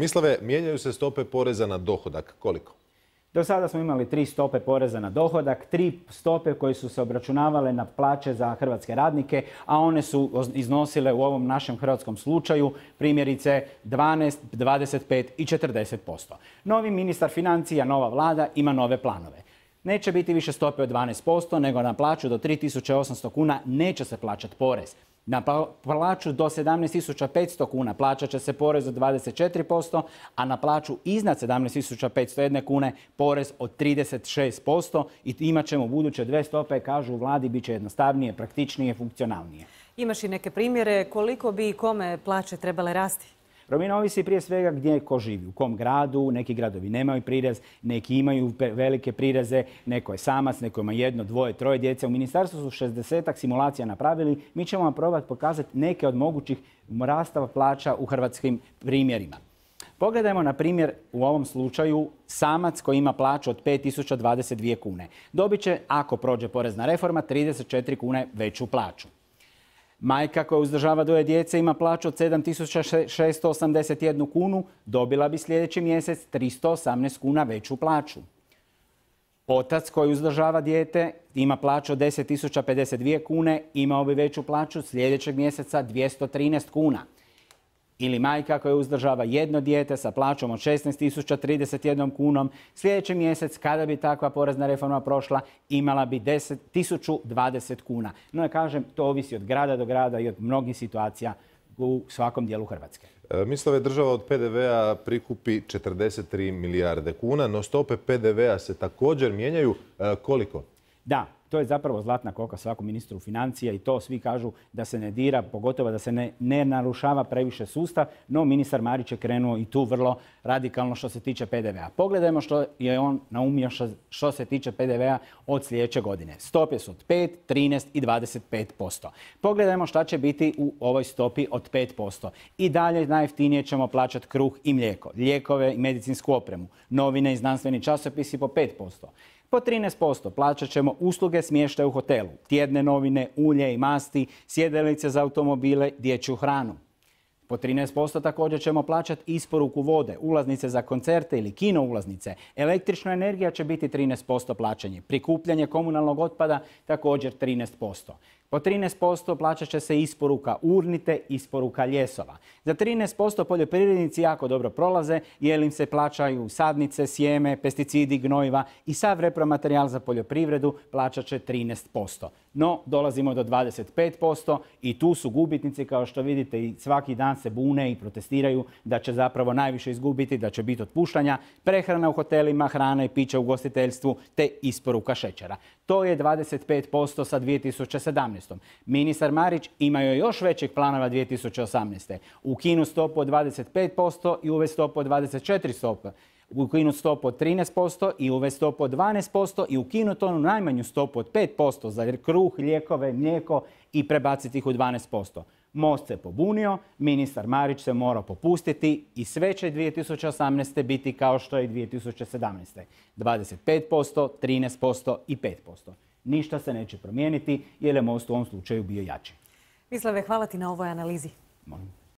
Mislave, mijenjaju se stope poreza na dohodak. Koliko? Do sada smo imali tri stope poreza na dohodak, tri stope koje su se obračunavale na plaće za hrvatske radnike, a one su iznosile u ovom našem hrvatskom slučaju primjerice 12, 25 i 40%. Novi ministar financija, nova vlada ima nove planove. Neće biti više stope od 12%, nego na plaću do 3800 kuna neće se plaćati porez. Na pa, plaću do 17.500 kuna plaćat će se porez od 24%, a na plaću iznad 17.501 kune porez od 36% i imat ćemo buduće dve stope, kažu u vladi, bit će jednostavnije, praktičnije, funkcionalnije. Imaš i neke primjere koliko bi i kome plaće trebale rasti? Promjena ovisi prije svega gdje ko živi, u kom gradu, neki gradovi nemaju prirez, neki imaju velike prireze, neko je samac, neko ima jedno, dvoje, troje djece. U ministarstvu su 60 simulacija napravili. Mi ćemo vam probati pokazati neke od mogućih rastava plaća u hrvatskim primjerima. Pogledajmo, na primjer, u ovom slučaju samac koji ima plaću od 5022 kune. Dobit će, ako prođe porezna reforma, 34 kune veću plaću. Majka koja uzdržava dvoje djece ima plaću od 7681 kunu, dobila bi sljedeći mjesec 318 kuna veću plaću. Otac koji uzdržava dijete ima plaću od 10.052 kune, imao bi veću plaću sljedećeg mjeseca 213 kuna ili majka koja uzdržava jedno dijete sa plaćom od 16.031 kunom, sljedeći mjesec kada bi takva porezna reforma prošla imala bi 10.020 kuna. No ja kažem, to ovisi od grada do grada i od mnogih situacija u svakom dijelu Hrvatske. E, Mislim je država od PDV-a prikupi 43 milijarde kuna, no stope PDV-a se također mijenjaju. E, koliko? Da, to je zapravo zlatna koka svakom ministru financija i to svi kažu da se ne dira, pogotovo da se ne, narušava previše sustav, no ministar Marić je krenuo i tu vrlo radikalno što se tiče PDV-a. Pogledajmo što je on naumio što, se tiče PDV-a od sljedeće godine. Stope su od 5, 13 i 25%. Pogledajmo šta će biti u ovoj stopi od 5%. I dalje najjeftinije ćemo plaćati kruh i mlijeko, lijekove i medicinsku opremu, novine i znanstveni časopisi po 5%. Po 13% plaćat ćemo usluge smještaja u hotelu, tjedne novine, ulje i masti, sjedelice za automobile, dječju hranu. Po 13% također ćemo plaćati isporuku vode, ulaznice za koncerte ili kino ulaznice. Električna energija će biti 13% plaćanje. Prikupljanje komunalnog otpada također 13%. Po 13% plaćat će se isporuka urnite, isporuka ljesova. Za 13% poljoprivrednici jako dobro prolaze jer im se plaćaju sadnice, sjeme, pesticidi, gnojiva i sav repromaterijal za poljoprivredu plaćat će 13%. No, dolazimo do 25% i tu su gubitnici, kao što vidite, i svaki dan se bune i protestiraju da će zapravo najviše izgubiti, da će biti otpuštanja, prehrana u hotelima, hrana i pića u gostiteljstvu te isporuka šećera. To je 25% sa 2017. Ministar Marić imaju još većeg planova 2018. Ukinu stopu od 25% i uve stopu od 24 stopa kinu stopu od 13% i uvesti stopu od 12% i ukinuti tonu najmanju stopu od 5% za kruh, lijekove, mlijeko i prebaciti ih u 12%. Most se pobunio, ministar Marić se morao popustiti i sve će 2018. biti kao što je 2017. 25%, 13% i 5%. Ništa se neće promijeniti jer je Most u ovom slučaju bio jači. Mislave, hvala ti na ovoj analizi. Molim.